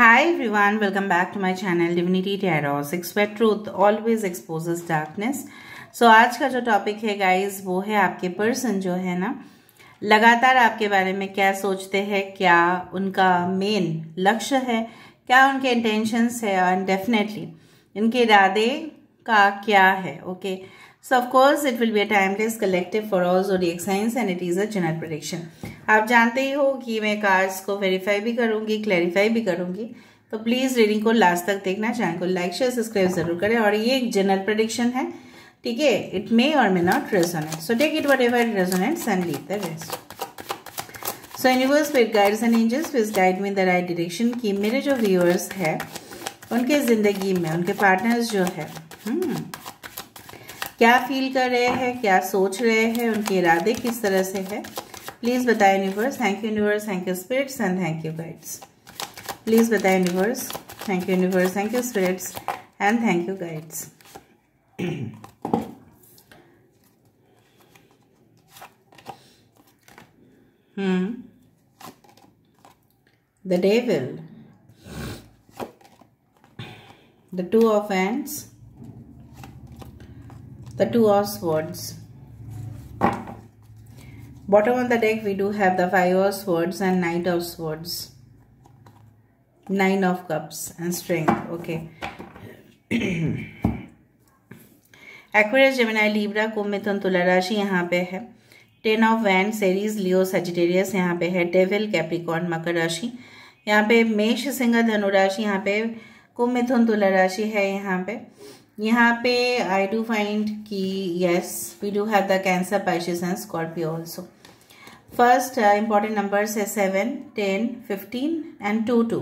Hi everyone, welcome back to my channel Divinity Tarot. Six truth always exposes darkness. So आज का जो topic है guys वो है आपके पर्सन जो है ना लगातार आपके बारे में क्या सोचते हैं क्या उनका मेन लक्ष्य है क्या उनके इंटेंशंस है एंड डेफिनेटली इनके इरादे का क्या है okay so of course it will be a timeless collective for all zodiac signs and it is a general prediction आप जानते ही हो कि मैं कार्ड्स को वेरीफाई भी करूँगी क्लैरिफाई भी करूंगी तो प्लीज़ रीडिंग को लास्ट तक देखना चैनल को लाइक शेयर सब्सक्राइब जरूर करें और ये एक जनरल प्रोडिक्शन है ठीक है इट मे और may not resonate so take it whatever resonate and leave the rest so universe with guides and angels will guide में द राइट डिरेक्शन की मेरे जो व्यूअर्स है उनके ज़िंदगी में उनके पार्टनर्स जो है हम्म, क्या फील कर रहे हैं क्या सोच रहे हैं उनके इरादे किस तरह से है प्लीज़ बताए universe thank you universe thank you spirits and thank you guides please बताए universe thank you universe thank you spirits and thank you guides hmm the devil the two of hands the two of swords Bottom of the deck we do have the five of swords and knight of swords. Nine of cups and strength. Okay. Aquarius, Gemini, Libra, कुंभ मिथुन तुला राशि यहाँ पे है ten of वैन Aries Leo Sagittarius यहाँ पे है डेविल कैप्रिकॉन मकर राशि यहाँ पे मेष सिंह धनुराशि यहाँ पे कुंभ मिथुन तुला राशि है यहाँ पे यहाँ पे आई डू फाइंड की yes we do have the Cancer Pisces and Scorpio also first important numbers है seven ten fifteen and two two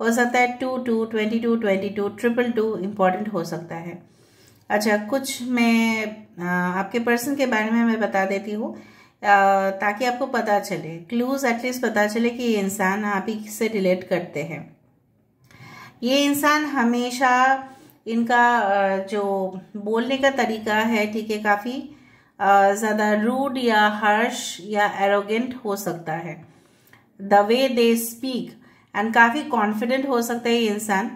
हो सकता है two two twenty two twenty two triple two important हो सकता है अच्छा कुछ मैं आपके पर्सन के बारे में मैं बता देती हूँ ताकि आपको पता चले क्लूज एटलीस्ट पता चले कि ये इंसान आप ही से रिलेट करते हैं ये इंसान हमेशा इनका जो बोलने का तरीका है ठीक है काफ़ी ज़्यादा रूड या हर्श या एरोगेंट हो सकता है the way they speak and काफ़ी कॉन्फिडेंट हो सकता है ये इंसान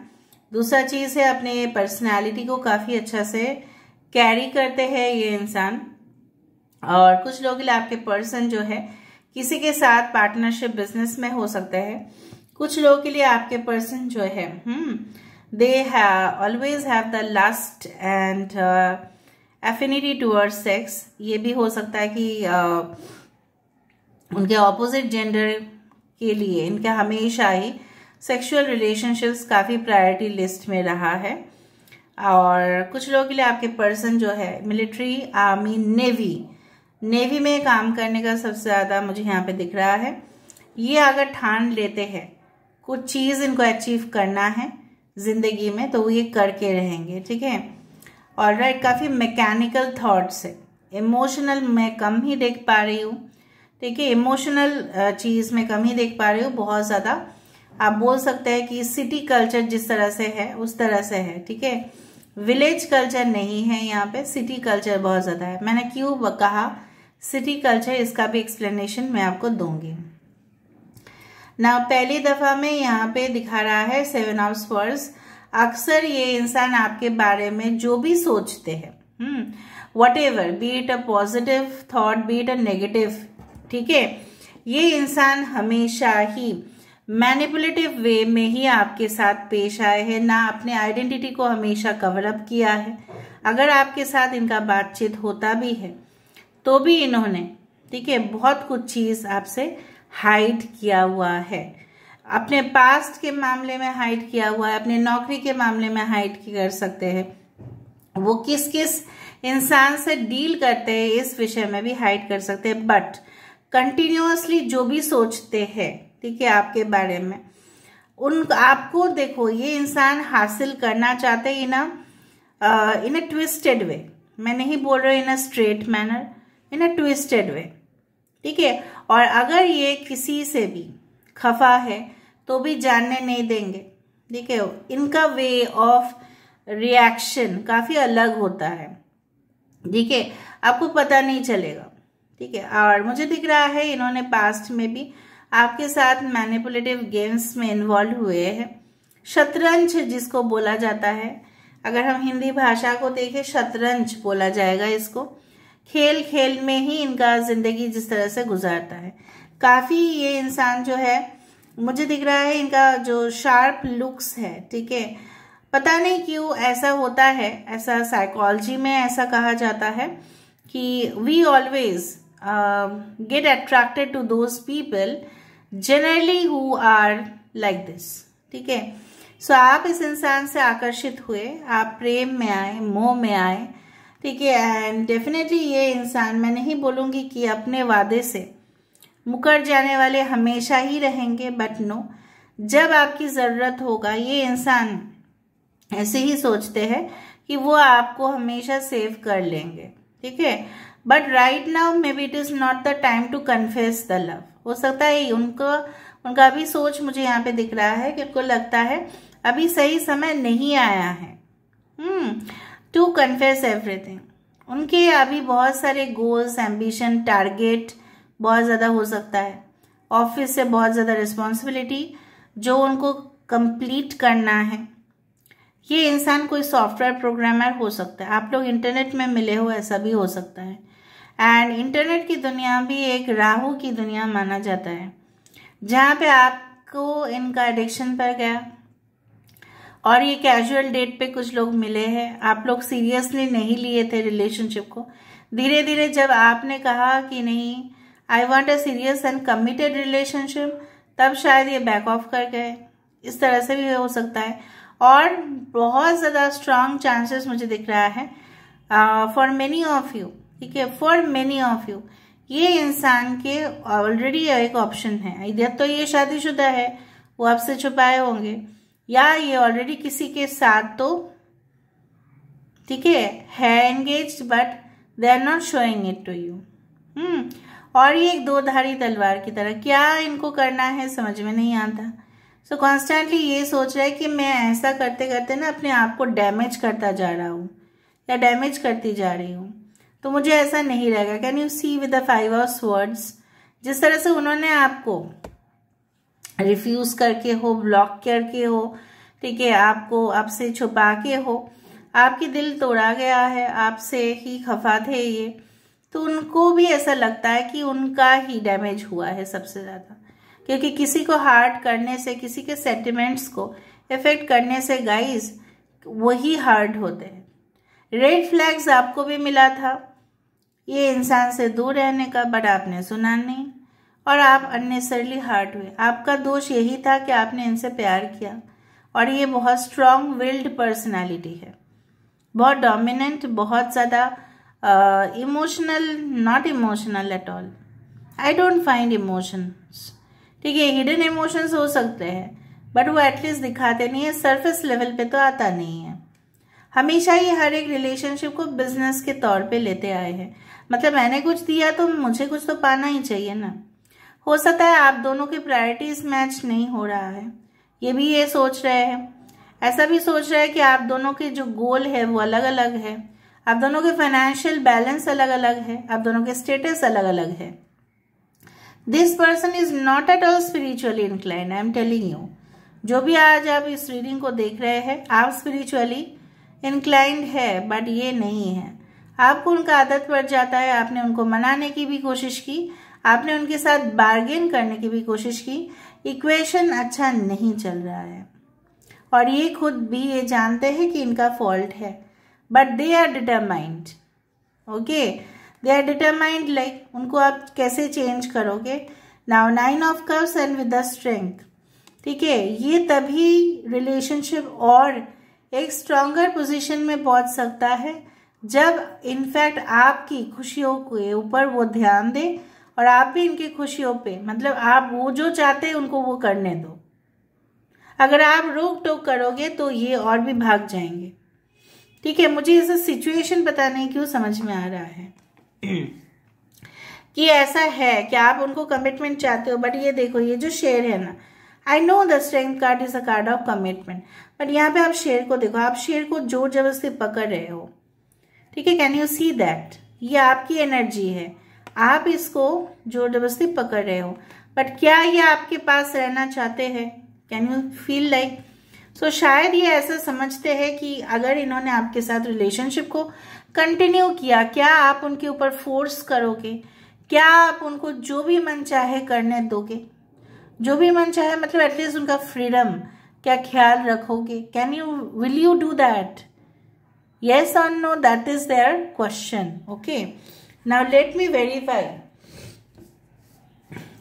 दूसरा चीज़ है अपने पर्सनैलिटी को काफ़ी अच्छा से कैरी करते हैं ये इंसान और कुछ लोग आपके पर्सन जो है किसी के साथ पार्टनरशिप बिजनेस में हो सकता है कुछ लोगों के लिए आपके पर्सन जो है they have always have the last and affinity toward sex ये भी हो सकता है कि आ, उनके ऑपोजिट जेंडर के लिए इनका हमेशा ही सेक्सुअल रिलेशनशिप्स काफ़ी प्रायोरिटी लिस्ट में रहा है और कुछ लोगों के लिए आपके पर्सन जो है मिलिट्री आर्मी नेवी नेवी में काम करने का सबसे ज़्यादा मुझे यहाँ पे दिख रहा है ये अगर ठान लेते हैं कुछ चीज़ इनको अचीव करना है ज़िंदगी में तो वो ये करके रहेंगे ठीक है और राइट काफ़ी मैकेनिकल थाट्स है इमोशनल मैं कम ही देख पा रही हूँ ठीक है इमोशनल चीज़ मैं कम ही देख पा रही हूँ बहुत ज़्यादा आप बोल सकते हैं कि सिटी कल्चर जिस तरह से है उस तरह से है ठीक है विलेज कल्चर नहीं है यहाँ पे सिटी कल्चर बहुत ज़्यादा है मैंने क्यों कहा सिटी कल्चर इसका भी एक्सप्लेनेशन मैं आपको दूंगी ना पहली दफ़ा में यहाँ पे दिखा रहा है सेवन ऑफ स्पर्स अक्सर ये इंसान आपके बारे में जो भी सोचते हैं whatever be it a positive thought be it a negative ठीक है ये इंसान हमेशा ही मैनिपुलेटिव वे में ही आपके साथ पेश आए हैं ना अपने आइडेंटिटी को हमेशा कवर अप किया है अगर आपके साथ इनका बातचीत होता भी है तो भी इन्होंने ठीक है बहुत कुछ चीज़ आपसे हाइड किया हुआ है अपने पास्ट के मामले में हाइड किया हुआ है अपने नौकरी के मामले में हाइड कर सकते हैं वो किस किस इंसान से डील करते हैं इस विषय में भी हाइड कर सकते हैं बट कंटिन्यूसली जो भी सोचते हैं ठीक है आपके बारे में उन आपको देखो ये इंसान हासिल करना चाहते हैं इन अ इन अ ट्विस्टेड वे मैं नहीं बोल रही in a straight manner in a twisted way ठीक है और अगर ये किसी से भी खफा है तो भी जानने नहीं देंगे ठीक है इनका वे ऑफ रिएक्शन काफ़ी अलग होता है ठीक है आपको पता नहीं चलेगा ठीक है और मुझे दिख रहा है इन्होंने पास्ट में भी आपके साथ मैनिपुलेटिव गेम्स में इन्वॉल्व हुए हैं शतरंज जिसको बोला जाता है अगर हम हिंदी भाषा को देखें शतरंज बोला जाएगा इसको खेल खेल में ही इनका ज़िंदगी जिस तरह से गुजारता है काफ़ी ये इंसान जो है मुझे दिख रहा है इनका जो शार्प लुक्स है ठीक है पता नहीं क्यों ऐसा होता है ऐसा साइकोलॉजी में ऐसा कहा जाता है कि we always get attracted to those people generally who are like this ठीक है सो आप इस इंसान से आकर्षित हुए आप प्रेम में आए मोह में आए ठीक है एंड डेफिनेटली ये इंसान मैं नहीं बोलूँगी कि अपने वादे से मुकर जाने वाले हमेशा ही रहेंगे बट नो जब आपकी ज़रूरत होगा ये इंसान ऐसे ही सोचते हैं कि वो आपको हमेशा सेव कर लेंगे ठीक है but right now maybe it is not the time to confess the love हो सकता है उनको उनका भी सोच मुझे यहाँ पे दिख रहा है कि उनको लगता है अभी सही समय नहीं आया है टू कन्फेस एवरीथिंग उनके अभी बहुत सारे गोल्स एम्बिशन टारगेट बहुत ज़्यादा हो सकता है ऑफिस से बहुत ज़्यादा रिस्पॉन्सिबिलिटी जो उनको कंप्लीट करना है ये इंसान कोई सॉफ्टवेयर प्रोग्रामर हो सकता है आप लोग इंटरनेट में मिले हो ऐसा भी हो सकता है एंड इंटरनेट की दुनिया भी एक राहु की दुनिया माना जाता है जहाँ पे आपको इनका एडिक्शन पर गया और ये कैजुअल डेट पे कुछ लोग मिले हैं आप लोग सीरियसली नहीं लिए थे रिलेशनशिप को धीरे धीरे जब आपने कहा कि नहीं I want a serious and committed relationship तब शायद ये बैक ऑफ कर गए इस तरह से भी हो सकता है और बहुत ज़्यादा स्ट्रांग चांसेस मुझे दिख रहा है फॉर मेनी ऑफ यू ठीक है फॉर मेनी ऑफ यू ये इंसान के ऑलरेडी एक ऑप्शन है इधर तो ये शादीशुदा है वो आपसे छुपाए होंगे या ये ऑलरेडी किसी के साथ तो ठीक है engage but they are not showing it to you hmm और ये एक दो धारी तलवार की तरह क्या इनको करना है समझ में नहीं आता सो so कॉन्स्टेंटली ये सोच रहा है कि मैं ऐसा करते करते ना अपने आप को डैमेज करता जा रहा हूँ या डैमेज करती जा रही हूँ तो मुझे ऐसा नहीं रहेगा can you see with the five of swords जिस तरह से उन्होंने आपको रिफ्यूज करके हो ब्लॉक करके हो ठीक है आपको आपसे छुपा के हो आपके दिल तोड़ा गया है आपसे ही खफा थे ये तो उनको भी ऐसा लगता है कि उनका ही डैमेज हुआ है सबसे ज़्यादा क्योंकि किसी को हार्ट करने से किसी के सेंटिमेंट्स को इफेक्ट करने से गाइज वही हार्ड होते हैं रेड फ्लैग्स आपको भी मिला था ये इंसान से दूर रहने का बट आपने सुना नहीं और आप अननेसरली हार्ट हुए आपका दोष यही था कि आपने इनसे प्यार किया और ये बहुत स्ट्रांग विल्ड पर्सनैलिटी है बहुत डोमिनेंट बहुत ज़्यादा uh, emotional not emotional at all I don't find emotions ठीक है हिडन इमोशंस हो सकते हैं बट वो एटलीस्ट दिखाते नहीं है surface लेवल पे तो आता नहीं है हमेशा ही हर एक रिलेशनशिप को बिजनेस के तौर पे लेते आए हैं मतलब मैंने कुछ दिया तो मुझे कुछ तो पाना ही चाहिए ना हो सकता है आप दोनों की प्रायोरिटीज मैच नहीं हो रहा है ये भी ये सोच रहे हैं ऐसा भी सोच रहे हैं कि आप दोनों के जो गोल है वो अलग अलग है आप दोनों के फाइनेंशियल बैलेंस अलग अलग है आप दोनों के स्टेटस अलग अलग है this person is not at all spiritually incline I am telling you जो भी आज आप इस रीडिंग को देख रहे हैं आप स्पिरिचुअली इंक्लाइंड है बट ये नहीं है आपको उनका आदत पड़ जाता है आपने उनको मनाने की भी कोशिश की आपने उनके साथ बार्गेन करने की भी कोशिश की इक्वेशन अच्छा नहीं चल रहा है और ये खुद भी ये जानते हैं कि इनका फॉल्ट है but they are determined okay they are determined like उनको आप कैसे चेंज करोगे now nine of curse and with the strength ठीक है ये तभी रिलेशनशिप और एक स्ट्रांगर पोजिशन में पहुंच सकता है जब इनफैक्ट आपकी खुशियों के ऊपर वो ध्यान दे और आप भी इनकी खुशियों पे मतलब आप वो जो चाहते हैं उनको वो करने दो अगर आप रोक टोक करोगे तो ये और भी भाग जाएंगे ठीक है मुझे ऐसा सिचुएशन पता नहीं क्यों समझ में आ रहा है कि ऐसा है कि आप उनको कमिटमेंट चाहते हो बट ये देखो ये जो शेर है ना I know the strength card is a card of commitment but यहाँ पे आप शेर को देखो आप शेर को जोर जबरदस्ती पकड़ रहे हो ठीक है कैन यू सी दैट ये आपकी एनर्जी है आप इसको जोर जबरदस्ती पकड़ रहे हो बट क्या ये आपके पास रहना चाहते हैं can you feel like so so, शायद ये ऐसा समझते हैं कि अगर इन्होंने आपके साथ रिलेशनशिप को कंटिन्यू किया क्या आप उनके ऊपर फोर्स करोगे क्या आप उनको जो भी मन चाहे करने दोगे जो भी मन चाहे मतलब एटलीस्ट उनका फ्रीडम क्या ख्याल रखोगे can you will you do that yes और no that is their question okay now let me verify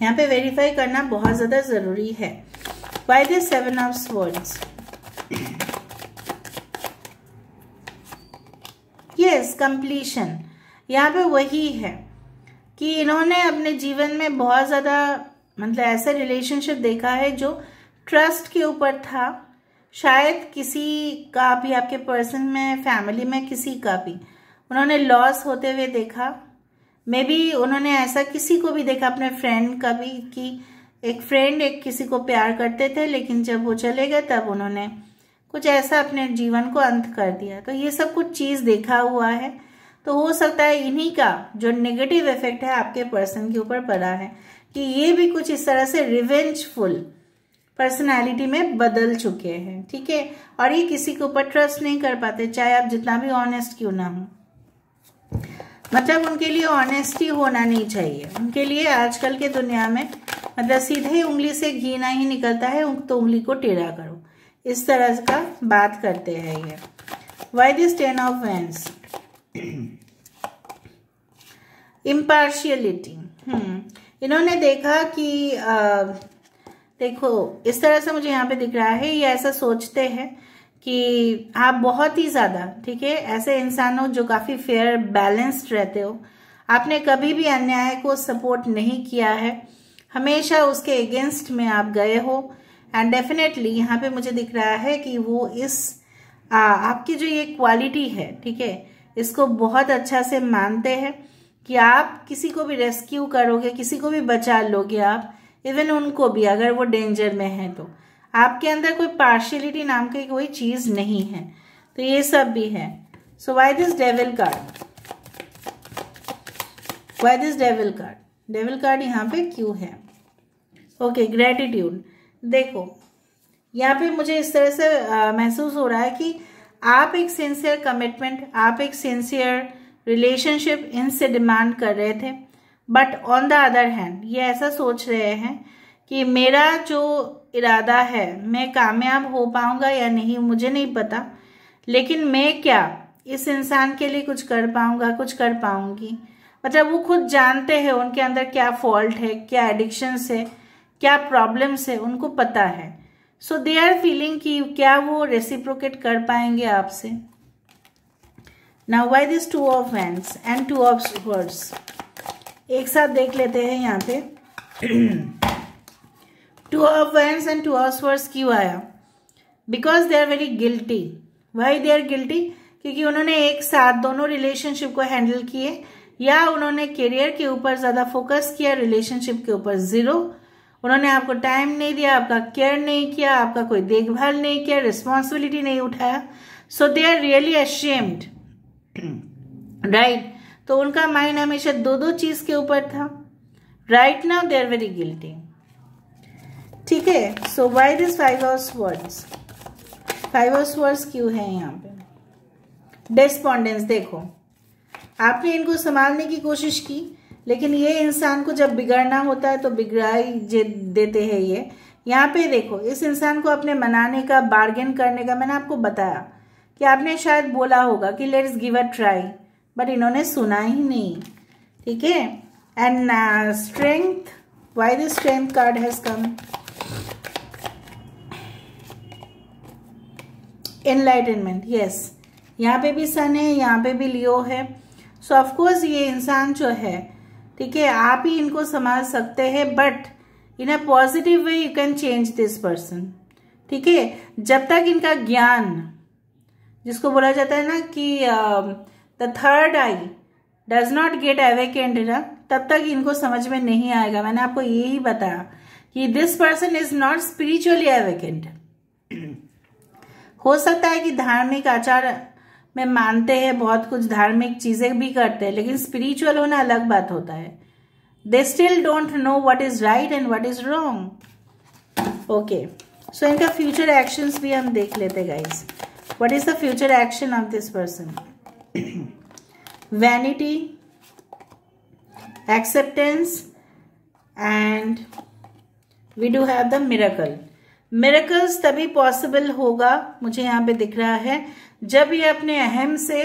यहाँ पे वेरीफाई करना बहुत ज़्यादा ज़रूरी है why this seven of words yes completion यहाँ पे वही है कि इन्होंने अपने जीवन में बहुत ज़्यादा मतलब ऐसे रिलेशनशिप देखा है जो ट्रस्ट के ऊपर था शायद किसी का भी आपके पर्सन में फैमिली में किसी का भी उन्होंने लॉस होते हुए देखा मे बी उन्होंने ऐसा किसी को भी देखा अपने फ्रेंड का भी कि एक फ्रेंड एक किसी को प्यार करते थे लेकिन जब वो चले गए तब उन्होंने कुछ ऐसा अपने जीवन को अंत कर दिया तो ये सब कुछ चीज़ देखा हुआ है तो हो सकता है इन्हीं का जो नेगेटिव इफेक्ट है आपके पर्सन के ऊपर पड़ा है कि ये भी कुछ इस तरह से रिवेंजफुल पर्सनालिटी में बदल चुके हैं ठीक है थीके? और ये किसी के ऊपर ट्रस्ट नहीं कर पाते चाहे आप जितना भी ऑनेस्ट क्यों ना हो मतलब उनके लिए ऑनेस्टी होना नहीं चाहिए उनके लिए आजकल के दुनिया में मतलब सीधे उंगली से घी ना ही निकलता है तो उंगली को टेढ़ा करो इस तरह का बात करते हैं ये why this ten of wands impartiality इन्होंने देखा कि आ, देखो इस तरह से मुझे यहाँ पे दिख रहा है ये ऐसा सोचते हैं कि आप बहुत ही ज़्यादा ठीक है ऐसे इंसान हो जो काफ़ी फेयर बैलेंस्ड रहते हो आपने कभी भी अन्याय को सपोर्ट नहीं किया है हमेशा उसके अगेंस्ट में आप गए हो एंड डेफिनेटली यहाँ पे मुझे दिख रहा है कि वो इस आ, आपकी जो ये क्वालिटी है ठीक है इसको बहुत अच्छा से मानते हैं कि आप किसी को भी रेस्क्यू करोगे किसी को भी बचा लोगे आप इवन उनको भी अगर वो डेंजर में है तो आपके अंदर कोई पार्शलिटी नाम की कोई चीज़ नहीं है तो ये सब भी है so why this devil card why this devil card devil card यहाँ पे क्यों है ओके ग्रेटिट्यूड देखो यहाँ पे मुझे इस तरह से महसूस हो रहा है कि आप एक सिंसियर कमिटमेंट आप एक सिंसियर रिलेशनशिप इनसे डिमांड कर रहे थे but on the other hand ये ऐसा सोच रहे हैं कि मेरा जो इरादा है मैं कामयाब हो पाऊंगा या नहीं मुझे नहीं पता लेकिन मैं क्या इस इंसान के लिए कुछ कर पाऊंगा कुछ कर पाऊंगी मतलब वो खुद जानते हैं उनके अंदर क्या फॉल्ट है क्या एडिक्शंस है क्या प्रॉब्लम्स है उनको पता है सो दे आर फीलिंग कि क्या वो रेसिप्रोकेट कर पाएंगे आपसे now why this two of hands and two of words एक साथ देख लेते हैं यहाँ पे two of hands and two of words क्यों आया because they are very guilty why they are guilty क्योंकि उन्होंने एक साथ दोनों रिलेशनशिप को हैंडल किए या उन्होंने करियर के ऊपर ज़्यादा फोकस किया रिलेशनशिप के ऊपर ज़ीरो उन्होंने आपको टाइम नहीं दिया आपका केयर नहीं किया आपका कोई देखभाल नहीं किया रिस्पॉन्सिबिलिटी नहीं उठाया so they are really ashamed right तो उनका माइंड हमेशा दो दो चीज के ऊपर था right now they are very guilty ठीक है so why this five of words five of words क्यों है यहाँ पे डेस्पॉन्डेंस देखो आपने इनको संभालने की कोशिश की लेकिन ये इंसान को जब बिगड़ना होता है तो बिगड़ाई देते हैं ये यहाँ पे देखो इस इंसान को अपने मनाने का बार्गेन करने का मैंने आपको बताया कि आपने शायद बोला होगा कि let's give a try but इन्होंने सुना ही नहीं ठीक है and strength why the strength card has come enlightenment yes यहाँ पे भी सन है यहाँ पे भी लियो है सो so, ऑफकोर्स ये इंसान जो है ठीक है आप ही इनको समझ सकते हैं but in a positive way you can change this person ठीक है जब तक इनका ज्ञान जिसको बोला जाता है ना कि the third eye does not get awakened ना तब तक इनको समझ में नहीं आएगा मैंने आपको यही बताया कि this person is not spiritually awakened हो सकता है कि धार्मिक आचार में मानते हैं बहुत कुछ धार्मिक चीज़ें भी करते हैं लेकिन स्पिरिचुअल होना अलग बात होता है they still don't know what is right and what is wrong okay so इनका फ्यूचर एक्शन भी हम देख लेते guys what is the future action of this person vanity acceptance and we do have the miracle miracles तभी possible होगा मुझे यहाँ पे दिख रहा है जब ये अपने अहम से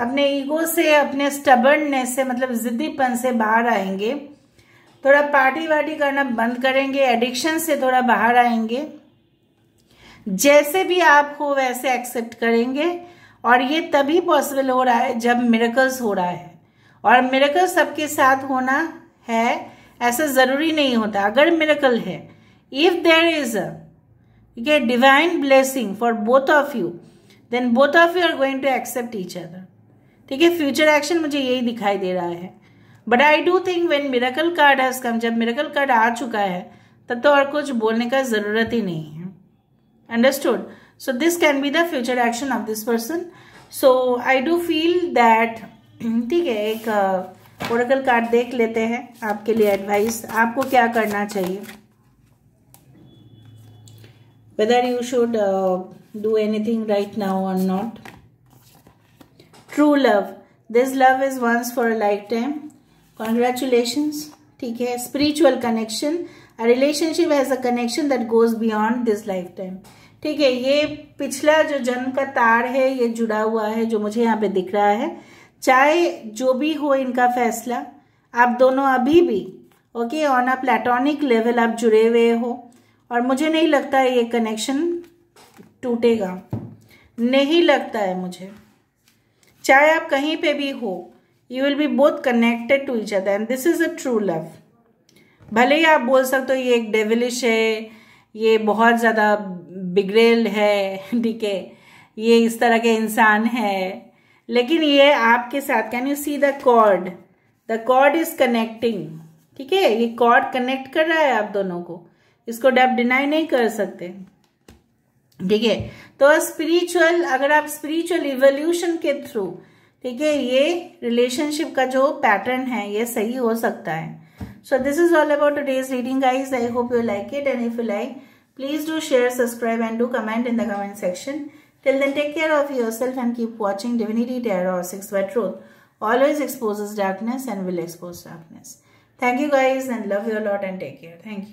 अपने ईगो से अपने स्टबर्डनेस से मतलब जिद्दीपन से बाहर आएंगे थोड़ा पार्टी वार्टी करना बंद करेंगे एडिक्शन से थोड़ा बाहर आएंगे जैसे भी आप हो वैसे एक्सेप्ट करेंगे और ये तभी पॉसिबल हो रहा है जब मिरेकल्स हो रहा है और मिरेकल सबके साथ होना है ऐसा ज़रूरी नहीं होता अगर मिरेकल है if there is a divine blessing for both of you then both of you are going to accept each other ठीक है फ्यूचर एक्शन मुझे यही दिखाई दे रहा है but I do think when miracle card has come जब miracle card आ चुका है तब तो और कुछ बोलने का ज़रूरत ही नहीं है understood so this can be the future action of this person so I do feel that ठीक है एक ओरकल uh, कार्ड देख लेते हैं आपके लिए एडवाइस आपको क्या करना चाहिए whether you should do anything right now or not. True love. This love is once for a lifetime. Congratulations. ठीक है spiritual connection relationship has a connection that goes beyond this lifetime ठीक है ये पिछला जो जन्म का तार है ये जुड़ा हुआ है जो मुझे यहाँ पे दिख रहा है चाहे जो भी हो इनका फैसला आप दोनों अभी भी okay on a platonic level आप जुड़े हुए हो और मुझे नहीं लगता ये कनेक्शन टूटेगा नहीं लगता है मुझे चाहे आप कहीं पे भी हो you will be both connected to each other and this is a true love भले ही आप बोल सकते हो ये एक डेविलिश है ये बहुत ज़्यादा बिगड़ेल है ठीक है ये इस तरह के इंसान है लेकिन ये आपके साथ can you see the cord the cord is connecting ठीक है ये कॉर्ड कनेक्ट कर रहा है आप दोनों को इसको आप डिनाई नहीं कर सकते ठीक है तो स्पिरिचुअल अगर आप स्पिरिचुअल इवोल्यूशन के थ्रू ठीक है ये रिलेशनशिप का जो पैटर्न है ये सही हो सकता है so this is all about today's reading guys I hope you like it and if you like please do share subscribe and do comment in the comment section till then take care of yourself and keep watching Divinity Tarot और six wait truth always expose darkness and will expose darkness thank you guys and love your lot and take care thank you